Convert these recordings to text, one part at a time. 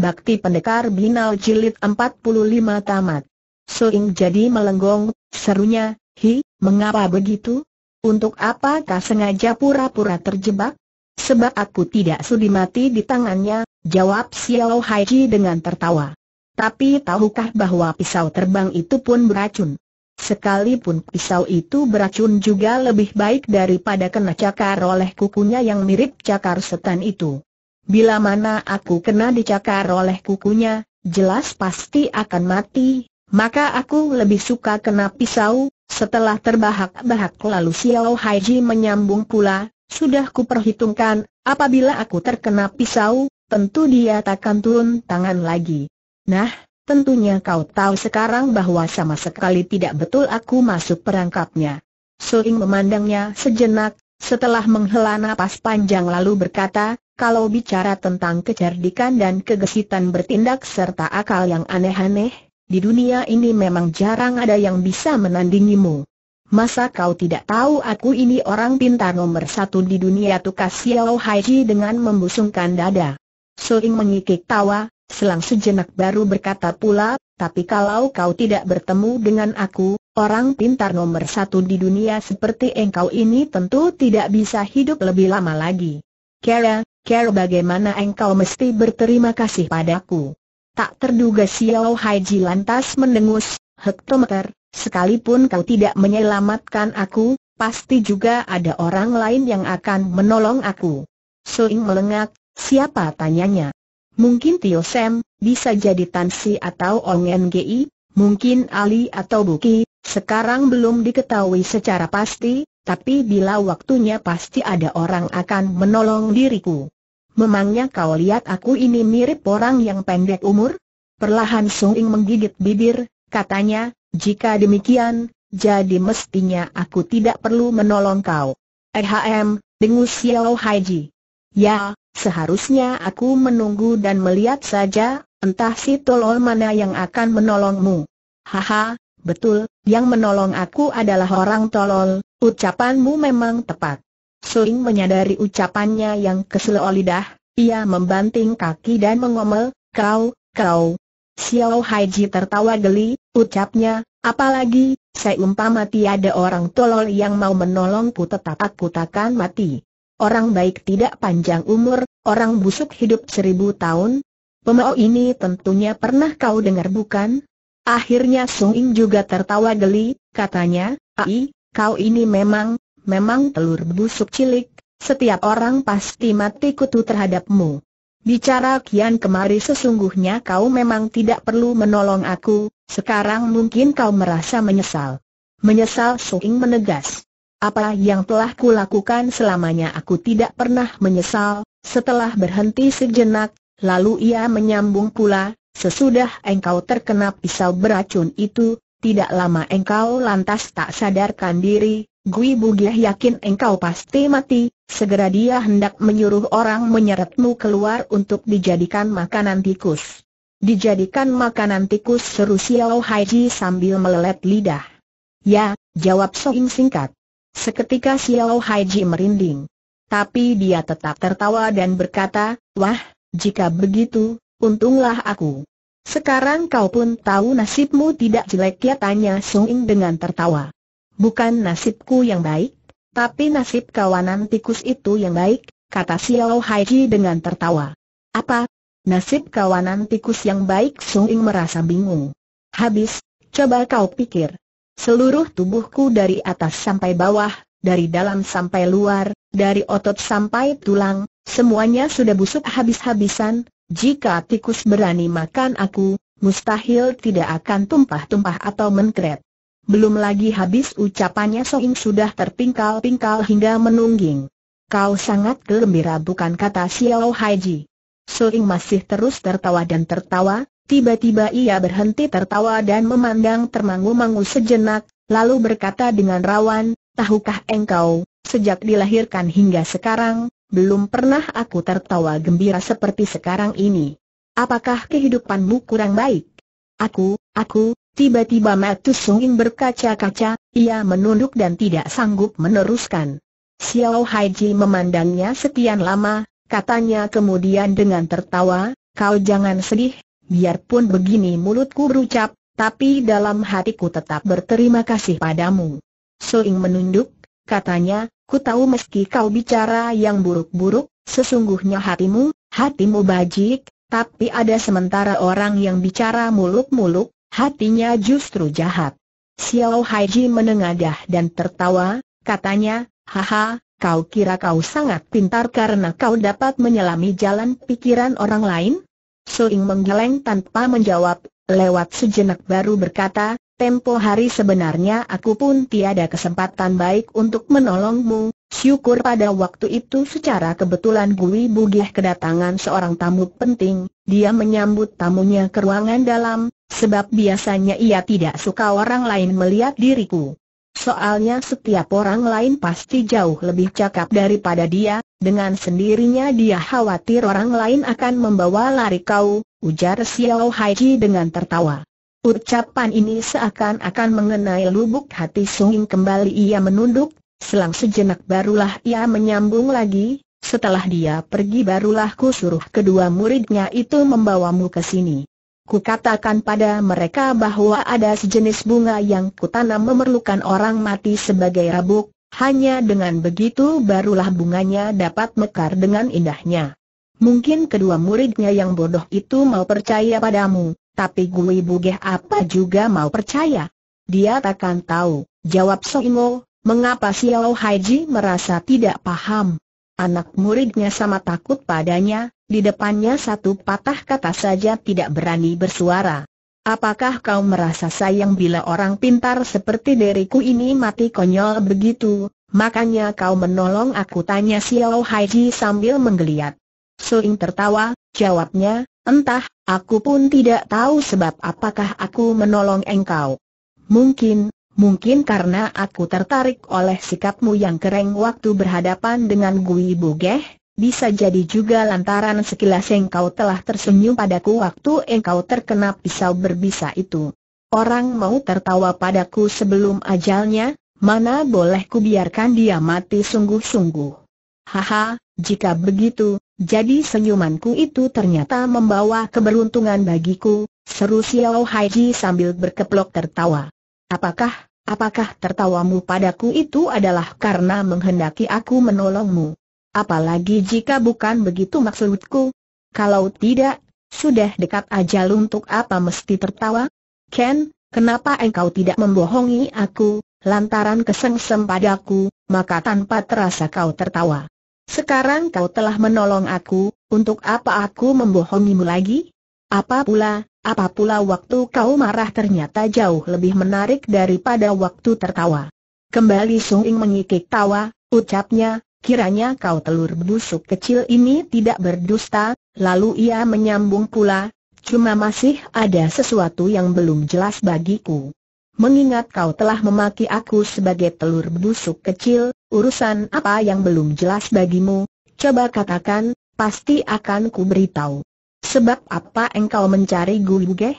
Bakti Pendekar Binal Jilid 45 Tamat. Soing jadi melenggong, serunya, hi, mengapa begitu? Untuk apakah sengaja pura-pura terjebak? Sebab aku tidak sudi mati di tangannya, jawab Xiao Haiji dengan tertawa. Tapi tahukah bahwa pisau terbang itu pun beracun? Sekalipun pisau itu beracun juga lebih baik daripada kena cakar oleh kukunya yang mirip cakar setan itu. Bila mana aku kena dicakar oleh kukunya, jelas pasti akan mati, maka aku lebih suka kena pisau. Setelah terbahak-bahak lalu Xiao Haiji menyambung pula, sudah kuperhitungkan, apabila aku terkena pisau, tentu dia takkan turun tangan lagi. Nah, Tentunya kau tahu sekarang bahwa sama sekali tidak betul aku masuk perangkapnya. Suing memandangnya sejenak, setelah menghela nafas panjang lalu berkata, kalau bicara tentang kecerdikan dan kegesitan bertindak serta akal yang aneh-aneh, di dunia ini memang jarang ada yang bisa menandingimu. Masa kau tidak tahu aku ini orang pintar nomor satu di dunia tukas Xiao Haiji dengan membusungkan dada. Suing mengikik tawa, selang sejenak baru berkata pula, tapi kalau kau tidak bertemu dengan aku, orang pintar nomor satu di dunia seperti engkau ini tentu tidak bisa hidup lebih lama lagi. Kera, Care bagaimana engkau mesti berterima kasih padaku. Tak terduga Xiao Haiji lantas mendengus, hektometer, sekalipun kau tidak menyelamatkan aku, pasti juga ada orang lain yang akan menolong aku. Soing melengak, siapa tanyanya? Mungkin Tio Sam, bisa jadi Tansi atau Ong NGI, mungkin Ali atau Buki, sekarang belum diketahui secara pasti, tapi bila waktunya pasti ada orang akan menolong diriku. Memangnya kau lihat aku ini mirip orang yang pendek umur? Perlahan Sung Ing menggigit bibir, katanya, jika demikian, jadi mestinya aku tidak perlu menolong kau. Ehm, dengus Xiao Haji. Ya, seharusnya aku menunggu dan melihat saja, entah si tolol mana yang akan menolongmu. Haha, Betul, yang menolong aku adalah orang tolol, ucapanmu memang tepat. Suing menyadari ucapannya yang kesel olidah, ia membanting kaki dan mengomel, kau, kau. Xiao Haiji tertawa geli, ucapnya, apalagi, seumpama tiada orang tolol yang mau menolongku tetap aku takkan mati. Orang baik tidak panjang umur, orang busuk hidup seribu tahun. Pemau ini tentunya pernah kau dengar bukan? Akhirnya Sung In juga tertawa geli, katanya, Ai, kau ini memang, memang telur busuk cilik, setiap orang pasti mati kutu terhadapmu. Bicara kian kemari sesungguhnya kau memang tidak perlu menolong aku, sekarang mungkin kau merasa menyesal. Menyesal Sung In menegas. Apa yang telah kulakukan selamanya aku tidak pernah menyesal, setelah berhenti sejenak, lalu ia menyambung pula, Sesudah engkau terkena pisau beracun itu, tidak lama engkau lantas tak sadarkan diri, Gui Bugiah yakin engkau pasti mati, segera dia hendak menyuruh orang menyeretmu keluar untuk dijadikan makanan tikus. Dijadikan makanan tikus seru Xiao Haiji sambil melelet lidah. Ya, jawab Soing singkat. Seketika Xiao Haiji merinding. Tapi dia tetap tertawa dan berkata, wah, jika begitu, Untunglah aku. Sekarang kau pun tahu nasibmu tidak jelek ya tanya Sung Ing dengan tertawa. Bukan nasibku yang baik, tapi nasib kawanan tikus itu yang baik, kata Xiao Hai Ji dengan tertawa. Apa? Nasib kawanan tikus yang baik Sung Ing merasa bingung. Habis, coba kau pikir. Seluruh tubuhku dari atas sampai bawah, dari dalam sampai luar, dari otot sampai tulang, semuanya sudah busuk habis-habisan, jika tikus berani makan aku, mustahil tidak akan tumpah-tumpah atau menkret. Belum lagi habis ucapannya Soing sudah terpingkal-pingkal hingga menungging. Kau sangat gembira bukan kata Xiao Haiji. Soing masih terus tertawa dan tertawa, tiba-tiba ia berhenti tertawa dan memandang termangu-mangu sejenak, lalu berkata dengan rawan, Tahukah engkau, sejak dilahirkan hingga sekarang, belum pernah aku tertawa gembira seperti sekarang ini. Apakah kehidupanmu kurang baik? Aku, aku, tiba-tiba Matu Sunging berkaca-kaca, ia menunduk dan tidak sanggup meneruskan. Xiao Haiji memandangnya sekian lama, katanya kemudian dengan tertawa, kau jangan sedih, biarpun begini mulutku berucap, tapi dalam hatiku tetap berterima kasih padamu. Suing menunduk, katanya, Ku tahu meski kau bicara yang buruk-buruk, sesungguhnya hatimu, hatimu bajik, tapi ada sementara orang yang bicara muluk-muluk, hatinya justru jahat. Xiao Haiji menengadah dan tertawa, katanya, haha, kau kira kau sangat pintar karena kau dapat menyelami jalan pikiran orang lain? Soing menggeleng tanpa menjawab, lewat sejenak baru berkata, Tempo hari sebenarnya aku pun tiada kesempatan baik untuk menolongmu, syukur pada waktu itu secara kebetulan Gui Bugih kedatangan seorang tamu penting, dia menyambut tamunya ke ruangan dalam, sebab biasanya ia tidak suka orang lain melihat diriku. Soalnya setiap orang lain pasti jauh lebih cakap daripada dia, dengan sendirinya dia khawatir orang lain akan membawa lari kau, ujar Xiao Haiji dengan tertawa. Ucapan ini seakan-akan mengenai lubuk hati Sunging kembali ia menunduk, selang sejenak barulah ia menyambung lagi, setelah dia pergi barulah ku suruh kedua muridnya itu membawamu ke sini. Ku katakan pada mereka bahwa ada sejenis bunga yang kutanam memerlukan orang mati sebagai rabuk, hanya dengan begitu barulah bunganya dapat mekar dengan indahnya. Mungkin kedua muridnya yang bodoh itu mau percaya padamu, tapi Gui Bugeh apa juga mau percaya. Dia takkan tahu, jawab Soimo, mengapa Si Xiao Haiji merasa tidak paham. Anak muridnya sama takut padanya, di depannya satu patah kata saja tidak berani bersuara. Apakah kau merasa sayang bila orang pintar seperti diriku ini mati konyol begitu? Makanya kau menolong aku tanya Xiao Haiji sambil menggeliat. Soing tertawa, jawabnya, entah, Aku pun tidak tahu sebab apakah aku menolong engkau. Mungkin, mungkin karena aku tertarik oleh sikapmu yang kering waktu berhadapan dengan Gui Bugeh, bisa jadi juga lantaran sekilas engkau telah tersenyum padaku waktu engkau terkena pisau berbisa itu. Orang mau tertawa padaku sebelum ajalnya, mana boleh ku biarkan dia mati sungguh-sungguh. Haha, jika begitu, jadi senyumanku itu ternyata membawa keberuntungan bagiku, seru Xiao Haiji sambil berkeplok tertawa. Apakah, apakah tertawamu padaku itu adalah karena menghendaki aku menolongmu? Apalagi jika bukan begitu maksudku? Kalau tidak, sudah dekat ajal untuk apa mesti tertawa? Ken, kenapa engkau tidak membohongi aku, lantaran kesengsem padaku, maka tanpa terasa kau tertawa. Sekarang kau telah menolong aku, untuk apa aku membohongimu lagi? Apa pula, apa pula waktu kau marah ternyata jauh lebih menarik daripada waktu tertawa. Kembali Sung Ing mengikik tawa, ucapnya, kiranya kau telur busuk kecil ini tidak berdusta, lalu ia menyambung pula, cuma masih ada sesuatu yang belum jelas bagiku. Mengingat kau telah memaki aku sebagai telur busuk kecil, Urusan apa yang belum jelas bagimu, coba katakan, pasti akan ku beritahu. Sebab apa engkau mencari Gugeh?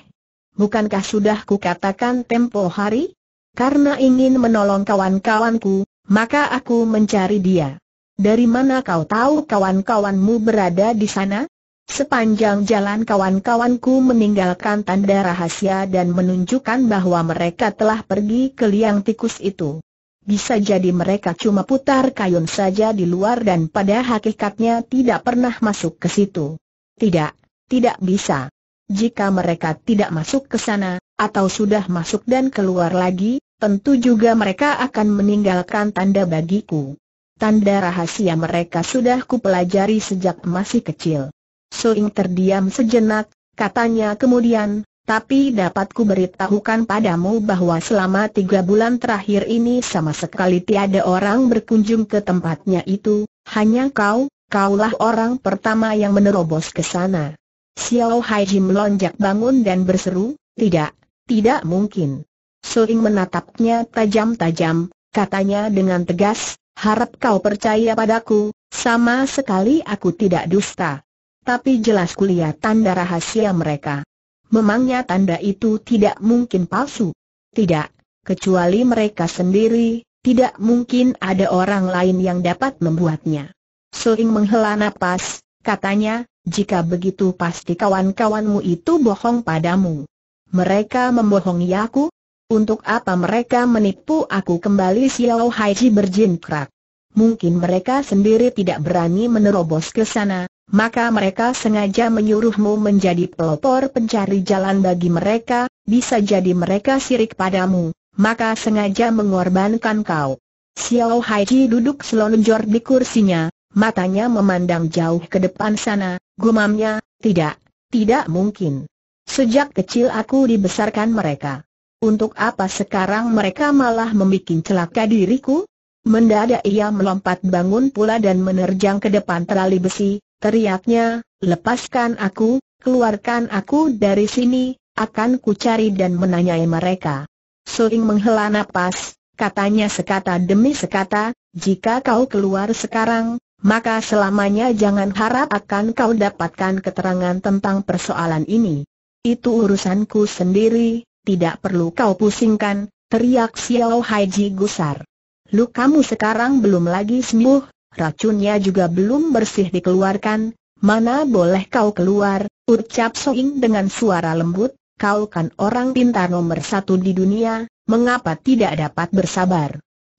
Bukankah sudah ku katakan tempo hari? Karena ingin menolong kawan-kawanku, maka aku mencari dia. Dari mana kau tahu kawan-kawanmu berada di sana? Sepanjang jalan kawan-kawanku meninggalkan tanda rahasia dan menunjukkan bahwa mereka telah pergi ke liang tikus itu. Bisa jadi mereka cuma putar kayun saja di luar dan pada hakikatnya tidak pernah masuk ke situ. Tidak, tidak bisa. Jika mereka tidak masuk ke sana, atau sudah masuk dan keluar lagi, tentu juga mereka akan meninggalkan tanda bagiku. Tanda rahasia mereka sudah kupelajari sejak masih kecil. Soing terdiam sejenak, katanya kemudian, tapi dapat ku beritahukan padamu bahwa selama tiga bulan terakhir ini sama sekali tiada orang berkunjung ke tempatnya itu, hanya kau, kaulah orang pertama yang menerobos ke sana. Xiao Hai Jim lonjak bangun dan berseru, tidak, tidak mungkin. Suing menatapnya tajam-tajam, katanya dengan tegas, harap kau percaya padaku, sama sekali aku tidak dusta. Tapi jelas kulihat tanda rahasia mereka memangnya tanda itu tidak mungkin palsu. Tidak, kecuali mereka sendiri, tidak mungkin ada orang lain yang dapat membuatnya. Soing menghela nafas, katanya, jika begitu pasti kawan-kawanmu itu bohong padamu. Mereka membohongi aku? Untuk apa mereka menipu aku kembali Xiao Haiji berjinkrak? Mungkin mereka sendiri tidak berani menerobos ke sana, maka mereka sengaja menyuruhmu menjadi pelopor pencari jalan bagi mereka, bisa jadi mereka sirik padamu, maka sengaja mengorbankan kau. Xiao Haiji duduk selonjor di kursinya, matanya memandang jauh ke depan sana, gumamnya, tidak, tidak mungkin. Sejak kecil aku dibesarkan mereka. Untuk apa sekarang mereka malah membuat celaka diriku? Mendadak ia melompat bangun pula dan menerjang ke depan terali besi, Teriaknya, lepaskan aku, keluarkan aku dari sini, akan kucari dan menanyai mereka. Suling menghela nafas, katanya sekata demi sekata, jika kau keluar sekarang, maka selamanya jangan harap akan kau dapatkan keterangan tentang persoalan ini. Itu urusanku sendiri, tidak perlu kau pusingkan, teriak Xiao Haiji gusar. Lu kamu sekarang belum lagi sembuh, Racunnya juga belum bersih dikeluarkan, mana boleh kau keluar, ucap Soing dengan suara lembut, kau kan orang pintar nomor satu di dunia, mengapa tidak dapat bersabar?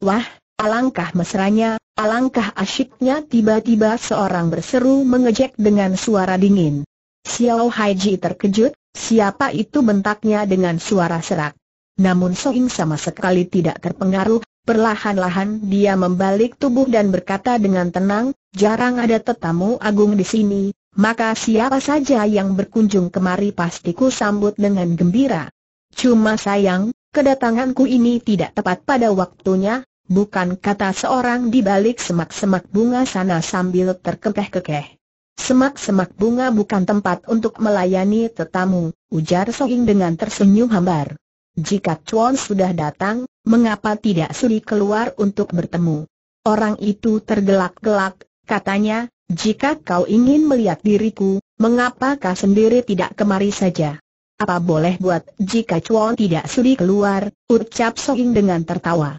Wah, alangkah mesranya, alangkah asyiknya tiba-tiba seorang berseru mengejek dengan suara dingin. Xiao Haiji terkejut, siapa itu bentaknya dengan suara serak. Namun Soing sama sekali tidak terpengaruh, Perlahan-lahan dia membalik tubuh dan berkata dengan tenang, jarang ada tetamu agung di sini, maka siapa saja yang berkunjung kemari pasti ku sambut dengan gembira. Cuma sayang, kedatanganku ini tidak tepat pada waktunya, bukan kata seorang di balik semak-semak bunga sana sambil terkekeh-kekeh. Semak-semak bunga bukan tempat untuk melayani tetamu, ujar Soing dengan tersenyum hambar. Jika Chuan sudah datang, mengapa tidak sudi keluar untuk bertemu? Orang itu tergelak-gelak, katanya, jika kau ingin melihat diriku, mengapa kau sendiri tidak kemari saja? Apa boleh buat jika Chuan tidak sudi keluar, ucap Soing dengan tertawa.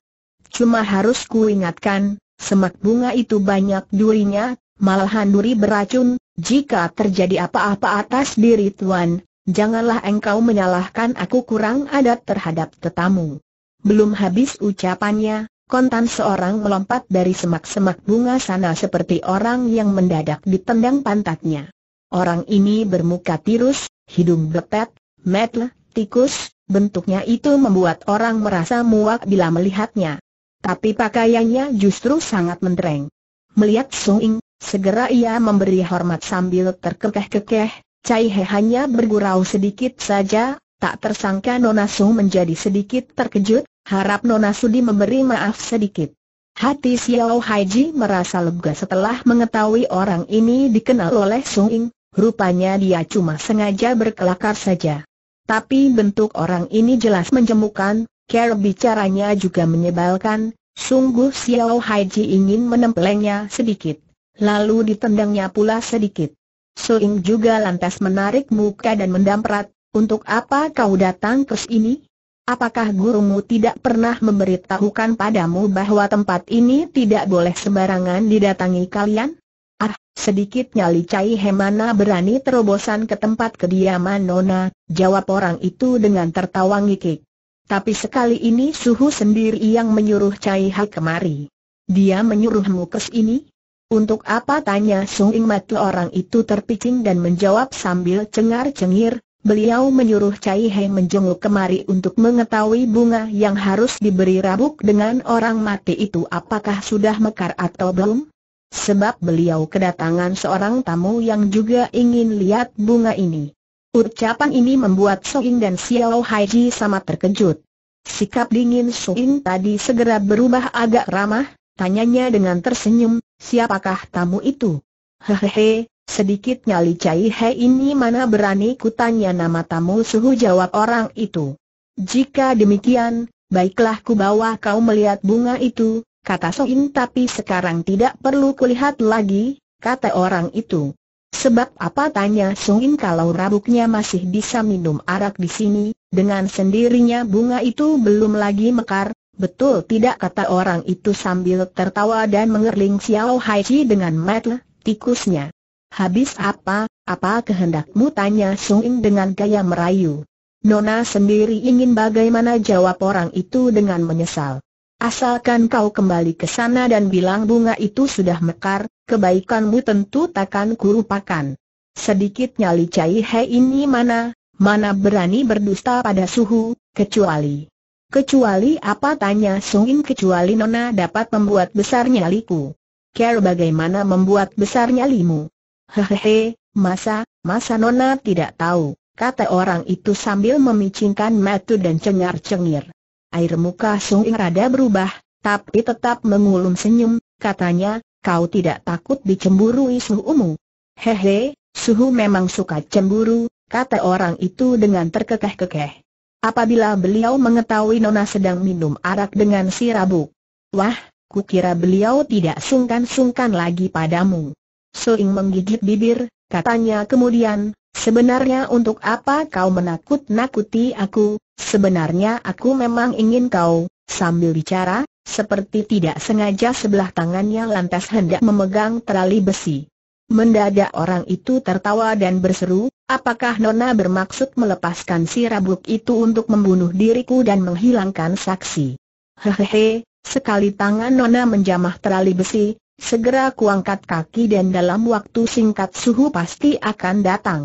Cuma harus kuingatkan, semak bunga itu banyak durinya, malahan duri beracun, jika terjadi apa-apa atas diri Tuan, janganlah engkau menyalahkan aku kurang adat terhadap tetamu. Belum habis ucapannya, kontan seorang melompat dari semak-semak bunga sana seperti orang yang mendadak ditendang pantatnya. Orang ini bermuka tirus, hidung bepet, metle, tikus, bentuknya itu membuat orang merasa muak bila melihatnya. Tapi pakaiannya justru sangat mendreng. Melihat Sung Ing, segera ia memberi hormat sambil terkekeh-kekeh, Cai He hanya bergurau sedikit saja, tak tersangka Nona Sung menjadi sedikit terkejut, Harap Nona Sudi memberi maaf sedikit. Hati Xiao Haiji merasa lega setelah mengetahui orang ini dikenal oleh Sung Ing, rupanya dia cuma sengaja berkelakar saja. Tapi bentuk orang ini jelas menjemukan, cara bicaranya juga menyebalkan, sungguh Xiao Haiji ingin menempelengnya sedikit, lalu ditendangnya pula sedikit. Sung Ing juga lantas menarik muka dan mendamprat, untuk apa kau datang ke sini? Apakah gurumu tidak pernah memberitahukan padamu bahwa tempat ini tidak boleh sembarangan didatangi kalian? Ah, sedikitnya Licai Hemana berani terobosan ke tempat kediaman Nona, jawab orang itu dengan tertawa ngikik. Tapi sekali ini Suhu sendiri yang menyuruh Cai Hai kemari. Dia menyuruhmu ke sini? Untuk apa tanya Sung Ing orang itu terpicing dan menjawab sambil cengar-cengir, Beliau menyuruh Cai Hei menjenguk kemari untuk mengetahui bunga yang harus diberi rabuk dengan orang mati itu apakah sudah mekar atau belum. Sebab beliau kedatangan seorang tamu yang juga ingin lihat bunga ini. Ucapan ini membuat Soing dan Xiao Haiji sama terkejut. Sikap dingin Soing tadi segera berubah agak ramah, tanyanya dengan tersenyum, siapakah tamu itu? Hehehe, Sedikitnya Li Chai He ini mana berani kutanya nama tamu suhu jawab orang itu. Jika demikian, baiklah ku bawa kau melihat bunga itu, kata Soin tapi sekarang tidak perlu kulihat lagi, kata orang itu. Sebab apa tanya Soin kalau rabuknya masih bisa minum arak di sini, dengan sendirinya bunga itu belum lagi mekar, betul tidak kata orang itu sambil tertawa dan mengerling Xiao Hai Chi dengan mata tikusnya. Habis apa, apa kehendakmu tanya Ing dengan gaya merayu. Nona sendiri ingin bagaimana jawab orang itu dengan menyesal. Asalkan kau kembali ke sana dan bilang bunga itu sudah mekar, kebaikanmu tentu takkan kurupakan. Sedikitnya Li cai hei ini mana, mana berani berdusta pada suhu, kecuali. Kecuali apa tanya Ing kecuali Nona dapat membuat besarnya liku. Care bagaimana membuat besarnya limu. Hehehe, masa, masa Nona tidak tahu, kata orang itu sambil memicingkan mata dan cengar-cengir. Air muka Sung Ing rada berubah, tapi tetap mengulum senyum, katanya, kau tidak takut dicemburui suhumu. Hehe, suhu memang suka cemburu, kata orang itu dengan terkekeh-kekeh. Apabila beliau mengetahui Nona sedang minum arak dengan si Rabu. Wah, kukira beliau tidak sungkan-sungkan lagi padamu. Suing menggigit bibir, katanya kemudian, sebenarnya untuk apa kau menakut-nakuti aku, sebenarnya aku memang ingin kau, sambil bicara, seperti tidak sengaja sebelah tangannya lantas hendak memegang terali besi. Mendadak orang itu tertawa dan berseru, apakah Nona bermaksud melepaskan si rabuk itu untuk membunuh diriku dan menghilangkan saksi? Hehehe, sekali tangan Nona menjamah terali besi, Segera kuangkat kaki dan dalam waktu singkat suhu pasti akan datang.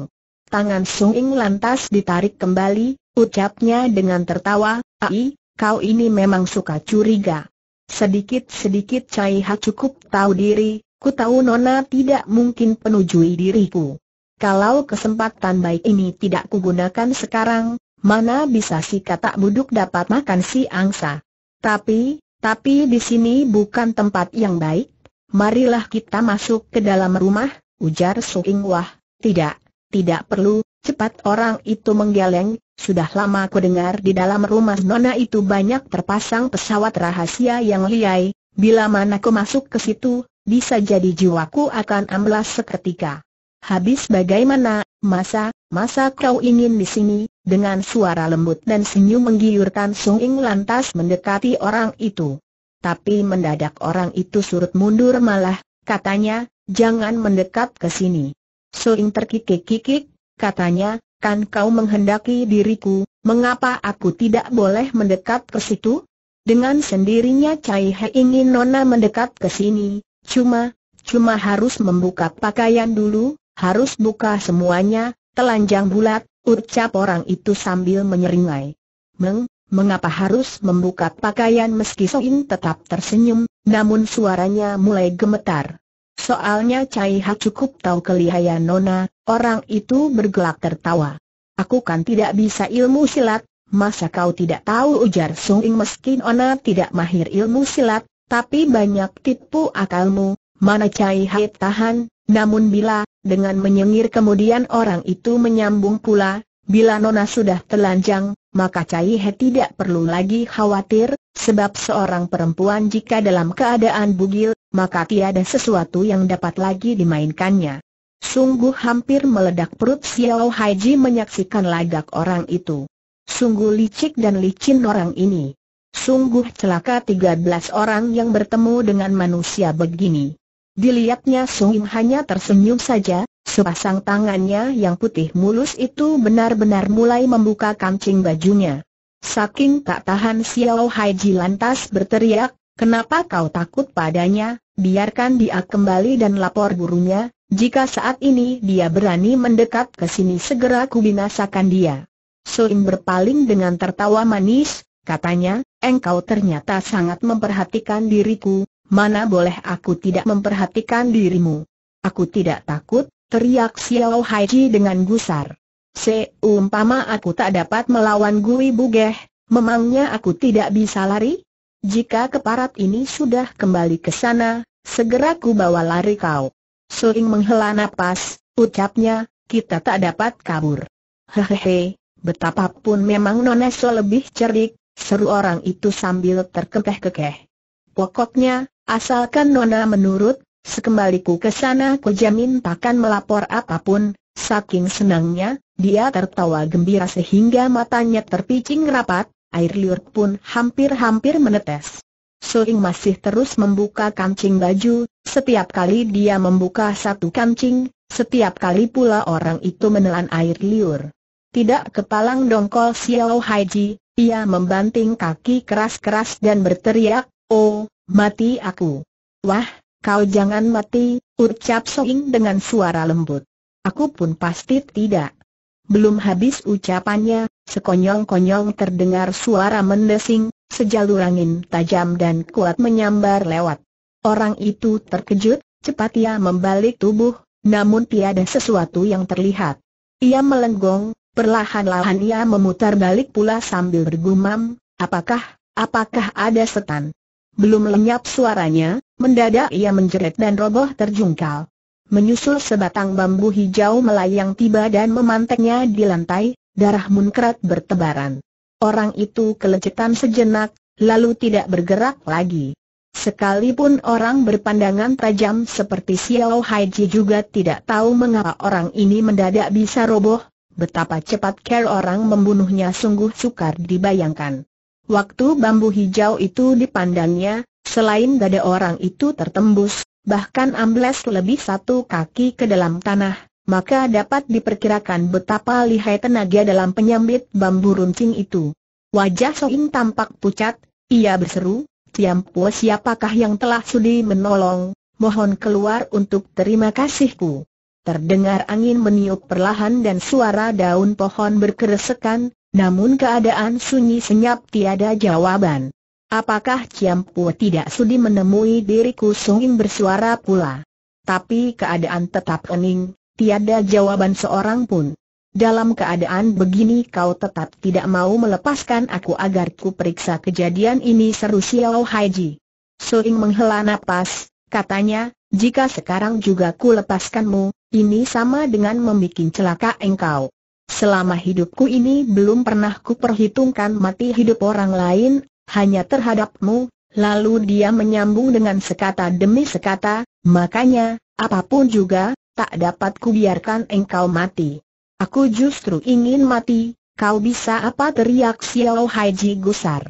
Tangan Sung Ing lantas ditarik kembali, ucapnya dengan tertawa, Ai, kau ini memang suka curiga. Sedikit-sedikit Cai Ha cukup tahu diri, ku tahu Nona tidak mungkin penujui diriku. Kalau kesempatan baik ini tidak kugunakan sekarang, mana bisa si katak buduk dapat makan si angsa. Tapi, tapi di sini bukan tempat yang baik, marilah kita masuk ke dalam rumah, ujar Ing Wah. Tidak, tidak perlu, cepat orang itu menggeleng, sudah lama ku dengar di dalam rumah nona itu banyak terpasang pesawat rahasia yang liai, bila mana ku masuk ke situ, bisa jadi jiwaku akan amblas seketika. Habis bagaimana, masa, masa kau ingin di sini, dengan suara lembut dan senyum menggiurkan Sung Ing lantas mendekati orang itu tapi mendadak orang itu surut mundur malah, katanya, jangan mendekat ke sini. Soing terkikik-kikik, katanya, kan kau menghendaki diriku, mengapa aku tidak boleh mendekat ke situ? Dengan sendirinya Cai He ingin Nona mendekat ke sini, cuma, cuma harus membuka pakaian dulu, harus buka semuanya, telanjang bulat, ucap orang itu sambil menyeringai. Meng, mengapa harus membuka pakaian meski Soin tetap tersenyum, namun suaranya mulai gemetar. Soalnya Cai Ha cukup tahu kelihayan Nona, orang itu bergelak tertawa. Aku kan tidak bisa ilmu silat, masa kau tidak tahu ujar Soin meski Nona tidak mahir ilmu silat, tapi banyak tipu akalmu, mana Cai Ha tahan, namun bila, dengan menyengir kemudian orang itu menyambung pula, Bila Nona sudah telanjang, maka Cai He tidak perlu lagi khawatir, sebab seorang perempuan jika dalam keadaan bugil, maka tiada sesuatu yang dapat lagi dimainkannya. Sungguh hampir meledak perut Xiao Haiji menyaksikan lagak orang itu. Sungguh licik dan licin orang ini. Sungguh celaka 13 orang yang bertemu dengan manusia begini. Dilihatnya Sung Im hanya tersenyum saja, Sepasang tangannya yang putih mulus itu benar-benar mulai membuka kancing bajunya. Saking tak tahan Xiao Hai lantas berteriak, kenapa kau takut padanya, biarkan dia kembali dan lapor gurunya, jika saat ini dia berani mendekat ke sini segera kubinasakan dia. Soim berpaling dengan tertawa manis, katanya, engkau ternyata sangat memperhatikan diriku, mana boleh aku tidak memperhatikan dirimu. Aku tidak takut, teriak Xiao Haiji dengan gusar. Seumpama aku tak dapat melawan Gui Bugeh, memangnya aku tidak bisa lari? Jika keparat ini sudah kembali ke sana, segera ku bawa lari kau. Suing menghela napas, ucapnya, kita tak dapat kabur. Hehehe, betapapun memang Nona Noneso lebih cerdik, seru orang itu sambil terkekeh-kekeh. Pokoknya, asalkan Nona menurut, Sekembaliku ke sana ku jamin takkan melapor apapun, saking senangnya, dia tertawa gembira sehingga matanya terpicing rapat, air liur pun hampir-hampir menetes. Soing masih terus membuka kancing baju, setiap kali dia membuka satu kancing, setiap kali pula orang itu menelan air liur. Tidak kepalang dongkol Xiao Haiji, ia membanting kaki keras-keras dan berteriak, Oh, mati aku. Wah, Kau jangan mati, ucap Soing dengan suara lembut. Aku pun pasti tidak. Belum habis ucapannya, sekonyong-konyong terdengar suara mendesing, sejalur angin tajam dan kuat menyambar lewat. Orang itu terkejut, cepat ia membalik tubuh, namun tiada sesuatu yang terlihat. Ia melenggong, perlahan-lahan ia memutar balik pula sambil bergumam, apakah, apakah ada setan? Belum lenyap suaranya, Mendadak ia menjerit dan roboh terjungkal. Menyusul sebatang bambu hijau melayang tiba dan memanteknya di lantai, darah munkrat bertebaran. Orang itu kelecetan sejenak, lalu tidak bergerak lagi. Sekalipun orang berpandangan tajam seperti Xiao Haiji juga tidak tahu mengapa orang ini mendadak bisa roboh, betapa cepat care orang membunuhnya sungguh sukar dibayangkan. Waktu bambu hijau itu dipandangnya, Selain dada orang itu tertembus, bahkan ambles lebih satu kaki ke dalam tanah, maka dapat diperkirakan betapa lihai tenaga dalam penyambit bambu runcing itu. Wajah Soing tampak pucat, ia berseru, Tiampu siapakah yang telah sudi menolong, mohon keluar untuk terima kasihku. Terdengar angin meniup perlahan dan suara daun pohon berkeresekan, namun keadaan sunyi senyap tiada jawaban. Apakah ciampu tidak sudi menemui diriku Sohim bersuara pula? Tapi keadaan tetap ening, tiada jawaban seorang pun. Dalam keadaan begini kau tetap tidak mau melepaskan aku agar ku periksa kejadian ini seru Xiao Haiji. Soing menghela nafas, katanya, jika sekarang juga ku lepaskanmu, ini sama dengan membuat celaka engkau. Selama hidupku ini belum pernah ku perhitungkan mati hidup orang lain, hanya terhadapmu, lalu dia menyambung dengan sekata demi sekata, makanya, apapun juga, tak dapat kubiarkan engkau mati. Aku justru ingin mati, kau bisa apa teriak Xiao Haiji gusar.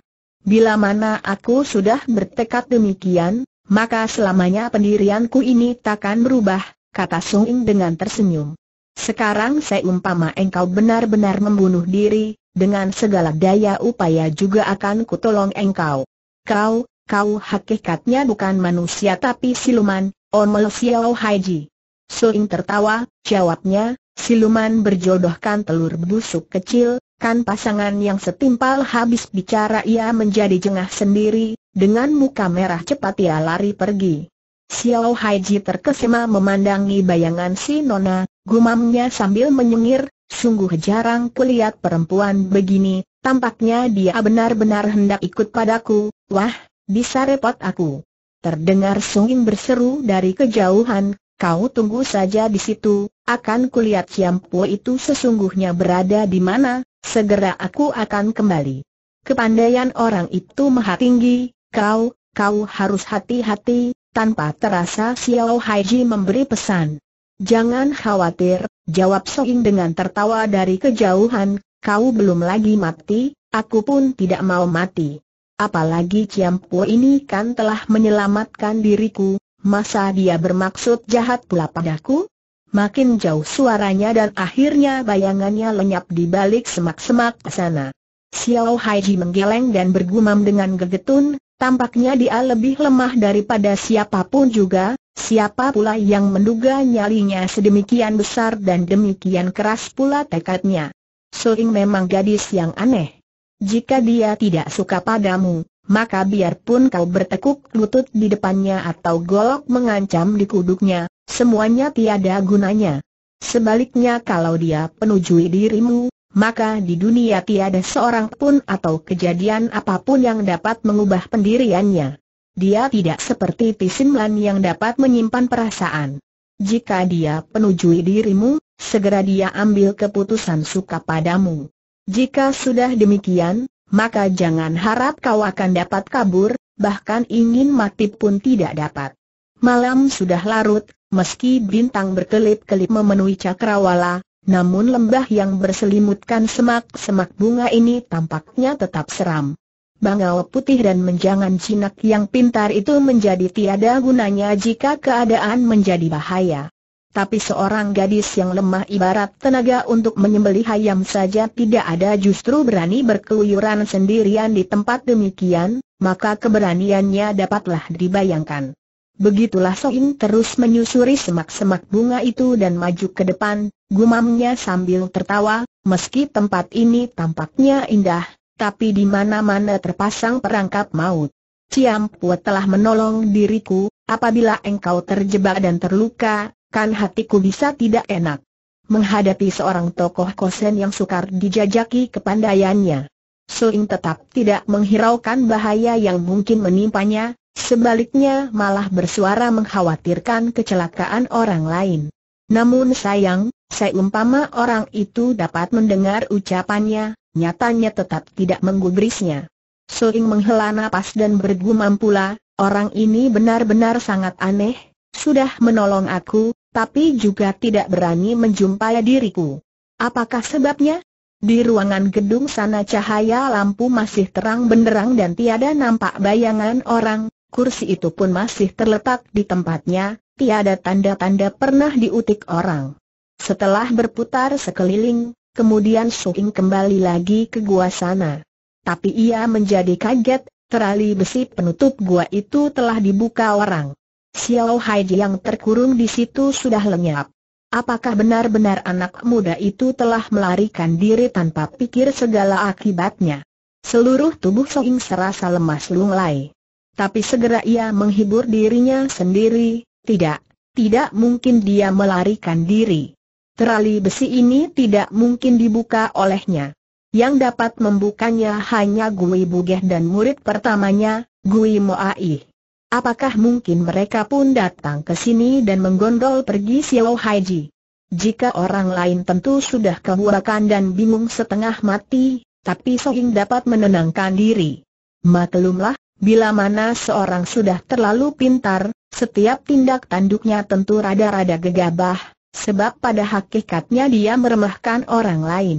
Bila mana aku sudah bertekad demikian, maka selamanya pendirianku ini takkan berubah, kata Sung dengan tersenyum. Sekarang saya umpama engkau benar-benar membunuh diri, dengan segala daya upaya juga akan kutolong engkau. Kau, kau hakikatnya bukan manusia tapi siluman, Omel Xiao Haiji. Suing tertawa, jawabnya, siluman berjodohkan telur busuk kecil, kan pasangan yang setimpal habis bicara ia menjadi jengah sendiri, dengan muka merah cepat ia lari pergi. Xiao Haiji terkesima memandangi bayangan si Nona, Gumamnya sambil menyengir, sungguh jarang kulihat perempuan begini, tampaknya dia benar-benar hendak ikut padaku, wah, bisa repot aku. Terdengar sungging berseru dari kejauhan, kau tunggu saja di situ, akan kulihat siampu itu sesungguhnya berada di mana, segera aku akan kembali. Kepandaian orang itu maha tinggi, kau, kau harus hati-hati, tanpa terasa Xiao Haiji memberi pesan. Jangan khawatir, jawab Soing dengan tertawa dari kejauhan, kau belum lagi mati, aku pun tidak mau mati. Apalagi Po ini kan telah menyelamatkan diriku, masa dia bermaksud jahat pula padaku? Makin jauh suaranya dan akhirnya bayangannya lenyap di balik semak-semak sana. Xiao Haiji menggeleng dan bergumam dengan gegetun, tampaknya dia lebih lemah daripada siapapun juga, Siapa pula yang menduga nyalinya sedemikian besar dan demikian keras pula tekadnya? Soing memang gadis yang aneh. Jika dia tidak suka padamu, maka biarpun kau bertekuk lutut di depannya atau golok mengancam di kuduknya, semuanya tiada gunanya. Sebaliknya kalau dia penujui dirimu, maka di dunia tiada seorang pun atau kejadian apapun yang dapat mengubah pendiriannya. Dia tidak seperti Tisimlan yang dapat menyimpan perasaan. Jika dia penujui dirimu, segera dia ambil keputusan suka padamu. Jika sudah demikian, maka jangan harap kau akan dapat kabur, bahkan ingin mati pun tidak dapat. Malam sudah larut, meski bintang berkelip-kelip memenuhi cakrawala, namun lembah yang berselimutkan semak-semak bunga ini tampaknya tetap seram. Bangau putih dan menjangan jinak yang pintar itu menjadi tiada gunanya jika keadaan menjadi bahaya. Tapi seorang gadis yang lemah ibarat tenaga untuk menyembelih ayam saja tidak ada justru berani berkeluyuran sendirian di tempat demikian, maka keberaniannya dapatlah dibayangkan. Begitulah Soin terus menyusuri semak-semak bunga itu dan maju ke depan, gumamnya sambil tertawa, meski tempat ini tampaknya indah, tapi di mana-mana terpasang perangkap maut. Ciampua telah menolong diriku, apabila engkau terjebak dan terluka, kan hatiku bisa tidak enak. Menghadapi seorang tokoh kosen yang sukar dijajaki kepandaiannya. Suing tetap tidak menghiraukan bahaya yang mungkin menimpanya, sebaliknya malah bersuara mengkhawatirkan kecelakaan orang lain. Namun sayang, seumpama orang itu dapat mendengar ucapannya, nyatanya tetap tidak menggubrisnya. Sering menghela nafas dan bergumam pula, orang ini benar-benar sangat aneh, sudah menolong aku, tapi juga tidak berani menjumpai diriku. Apakah sebabnya? Di ruangan gedung sana cahaya lampu masih terang benderang dan tiada nampak bayangan orang, kursi itu pun masih terletak di tempatnya, tiada tanda-tanda pernah diutik orang. Setelah berputar sekeliling, kemudian Suing kembali lagi ke gua sana. Tapi ia menjadi kaget, terali besi penutup gua itu telah dibuka orang. Xiao Haiji yang terkurung di situ sudah lenyap. Apakah benar-benar anak muda itu telah melarikan diri tanpa pikir segala akibatnya? Seluruh tubuh Soing serasa lemas lunglai. Tapi segera ia menghibur dirinya sendiri, tidak, tidak mungkin dia melarikan diri. Terali besi ini tidak mungkin dibuka olehnya. Yang dapat membukanya hanya Gui Bugeh dan murid pertamanya, Gui Moai. Apakah mungkin mereka pun datang ke sini dan menggondol pergi Xiao Haiji? Jika orang lain tentu sudah kehurakan dan bingung setengah mati, tapi Sohing dapat menenangkan diri. Maklumlah, bila mana seorang sudah terlalu pintar, setiap tindak tanduknya tentu rada-rada gegabah, Sebab pada hakikatnya dia meremehkan orang lain.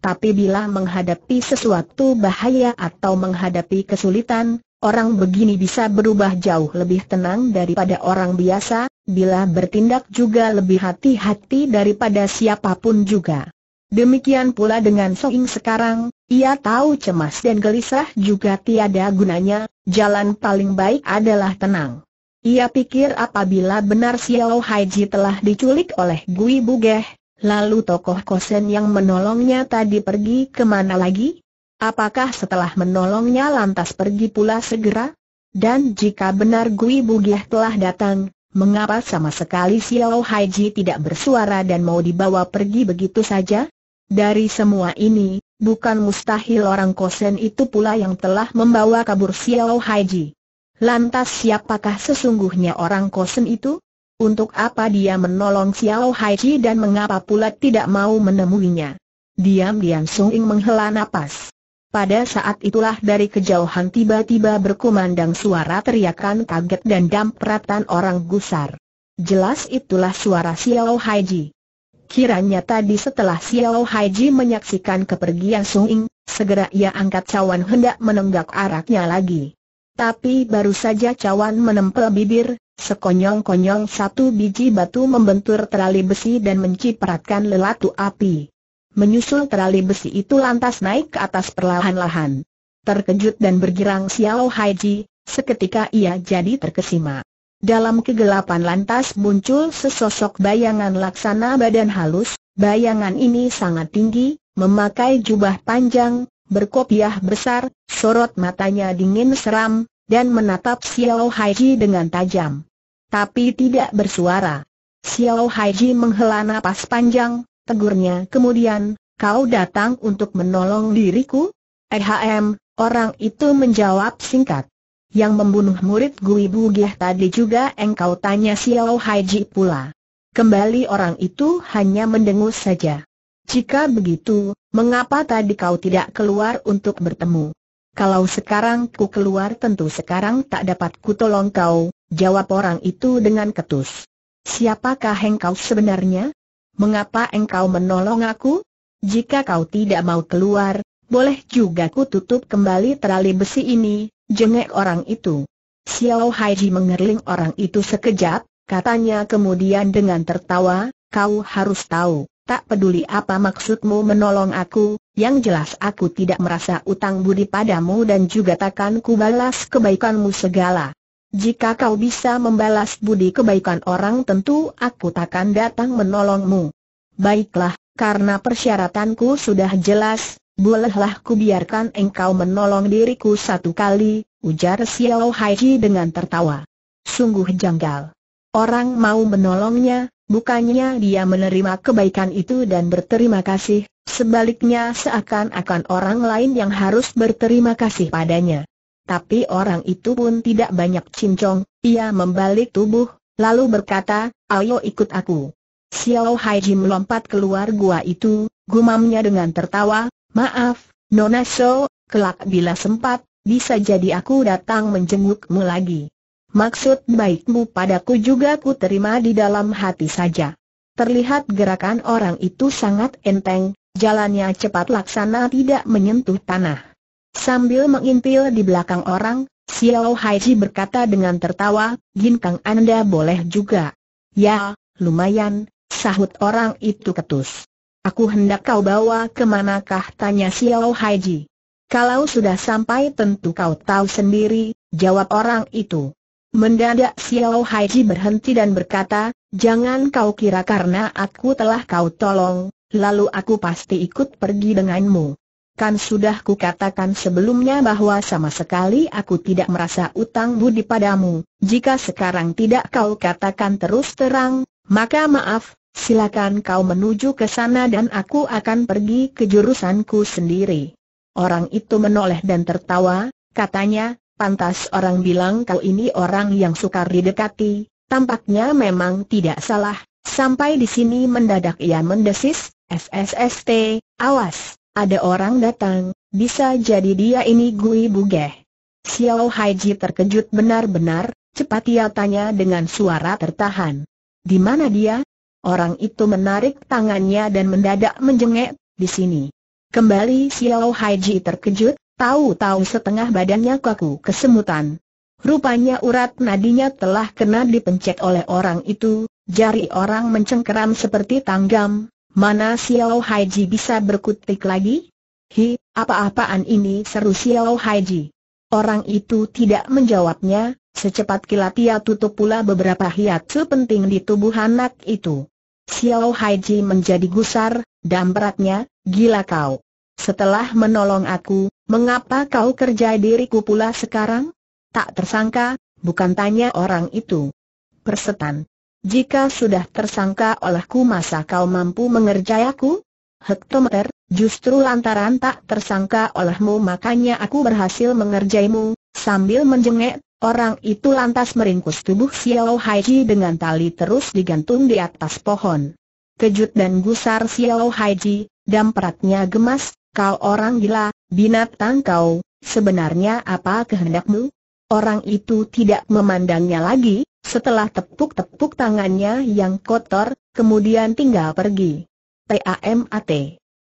Tapi bila menghadapi sesuatu bahaya atau menghadapi kesulitan, orang begini bisa berubah jauh lebih tenang daripada orang biasa, bila bertindak juga lebih hati-hati daripada siapapun juga. Demikian pula dengan Soing sekarang, ia tahu cemas dan gelisah juga tiada gunanya, jalan paling baik adalah tenang. Ia pikir apabila benar Xiao Haiji telah diculik oleh Gui Bugeh, lalu tokoh Kosen yang menolongnya tadi pergi kemana lagi? Apakah setelah menolongnya lantas pergi pula segera? Dan jika benar Gui Bugeh telah datang, mengapa sama sekali Xiao Haiji tidak bersuara dan mau dibawa pergi begitu saja? Dari semua ini, bukan mustahil orang Kosen itu pula yang telah membawa kabur Xiao Haiji. Lantas siapakah sesungguhnya orang kosem itu? Untuk apa dia menolong Xiao Hai dan mengapa pula tidak mau menemuinya? Diam-diam Sung Ing menghela nafas. Pada saat itulah dari kejauhan tiba-tiba berkumandang suara teriakan kaget dan dampratan orang gusar. Jelas itulah suara Xiao Hai Kiranya tadi setelah Xiao Hai menyaksikan kepergian Sung Ing, segera ia angkat cawan hendak menenggak araknya lagi. Tapi baru saja cawan menempel bibir, sekonyong-konyong satu biji batu membentur terali besi dan mencipratkan lelatu api. Menyusul terali besi itu lantas naik ke atas perlahan-lahan. Terkejut dan bergirang Xiao Haiji, seketika ia jadi terkesima. Dalam kegelapan lantas muncul sesosok bayangan laksana badan halus, bayangan ini sangat tinggi, memakai jubah panjang, berkopiah besar, sorot matanya dingin seram, dan menatap Xiao Haiji dengan tajam. Tapi tidak bersuara. Xiao Haiji menghela napas panjang, tegurnya kemudian, kau datang untuk menolong diriku? Ehm, orang itu menjawab singkat. Yang membunuh murid Gui Bugiah tadi juga engkau tanya Xiao Haiji pula. Kembali orang itu hanya mendengus saja. Jika begitu, mengapa tadi kau tidak keluar untuk bertemu? Kalau sekarang ku keluar tentu sekarang tak dapat ku tolong kau, jawab orang itu dengan ketus. Siapakah engkau sebenarnya? Mengapa engkau menolong aku? Jika kau tidak mau keluar, boleh juga ku tutup kembali terali besi ini, jengek orang itu. Xiao Haiji mengerling orang itu sekejap, katanya kemudian dengan tertawa, kau harus tahu tak peduli apa maksudmu menolong aku, yang jelas aku tidak merasa utang budi padamu dan juga takkan balas kebaikanmu segala. Jika kau bisa membalas budi kebaikan orang tentu aku takkan datang menolongmu. Baiklah, karena persyaratanku sudah jelas, bolehlah kubiarkan engkau menolong diriku satu kali, ujar Xiao Haiji dengan tertawa. Sungguh janggal. Orang mau menolongnya, Bukannya dia menerima kebaikan itu dan berterima kasih, sebaliknya seakan-akan orang lain yang harus berterima kasih padanya. Tapi orang itu pun tidak banyak cincong, ia membalik tubuh, lalu berkata, ayo ikut aku. Xiao Hai melompat melompat keluar gua itu, gumamnya dengan tertawa, maaf, Nona So, kelak bila sempat, bisa jadi aku datang menjengukmu lagi. Maksud baikmu padaku juga ku terima di dalam hati saja. Terlihat gerakan orang itu sangat enteng, jalannya cepat laksana tidak menyentuh tanah. Sambil mengintil di belakang orang, Xiao Haiji berkata dengan tertawa, "Gin Ginkang Anda boleh juga. Ya, lumayan, sahut orang itu ketus. Aku hendak kau bawa kemanakah tanya Xiao Haiji. Kalau sudah sampai tentu kau tahu sendiri, jawab orang itu. Mendadak Xiao Haiji berhenti dan berkata, jangan kau kira karena aku telah kau tolong, lalu aku pasti ikut pergi denganmu. Kan sudah ku katakan sebelumnya bahwa sama sekali aku tidak merasa utang budi padamu, jika sekarang tidak kau katakan terus terang, maka maaf, silakan kau menuju ke sana dan aku akan pergi ke jurusanku sendiri. Orang itu menoleh dan tertawa, katanya, Pantas orang bilang kau ini orang yang sukar didekati, tampaknya memang tidak salah. Sampai di sini mendadak ia mendesis, sst, awas, ada orang datang, bisa jadi dia ini Gui Bugeh. Xiao Haiji terkejut benar-benar, cepat ia tanya dengan suara tertahan. Di mana dia? Orang itu menarik tangannya dan mendadak menjengek, di sini. Kembali Xiao Haiji terkejut, Tahu-tahu setengah badannya kaku kesemutan. Rupanya urat nadinya telah kena dipencet oleh orang itu, jari orang mencengkeram seperti tanggam, mana Xiao Haiji bisa berkutik lagi? Hi, apa-apaan ini seru Xiao Haiji. Orang itu tidak menjawabnya, secepat kilat ia tutup pula beberapa hiat sepenting di tubuh anak itu. Xiao Haiji menjadi gusar, dan beratnya, gila kau. Setelah menolong aku, mengapa kau kerja diriku pula sekarang? Tak tersangka, bukan tanya orang itu. Persetan. Jika sudah tersangka olehku masa kau mampu mengerjai aku? Hektometer, justru lantaran tak tersangka olehmu makanya aku berhasil mengerjaimu, sambil menjengek, orang itu lantas meringkus tubuh Xiao Haiji dengan tali terus digantung di atas pohon. Kejut dan gusar Xiao Haiji, dampratnya gemas, Kau orang gila, binatang kau, sebenarnya apa kehendakmu? Orang itu tidak memandangnya lagi, setelah tepuk-tepuk tangannya yang kotor, kemudian tinggal pergi. PAMAT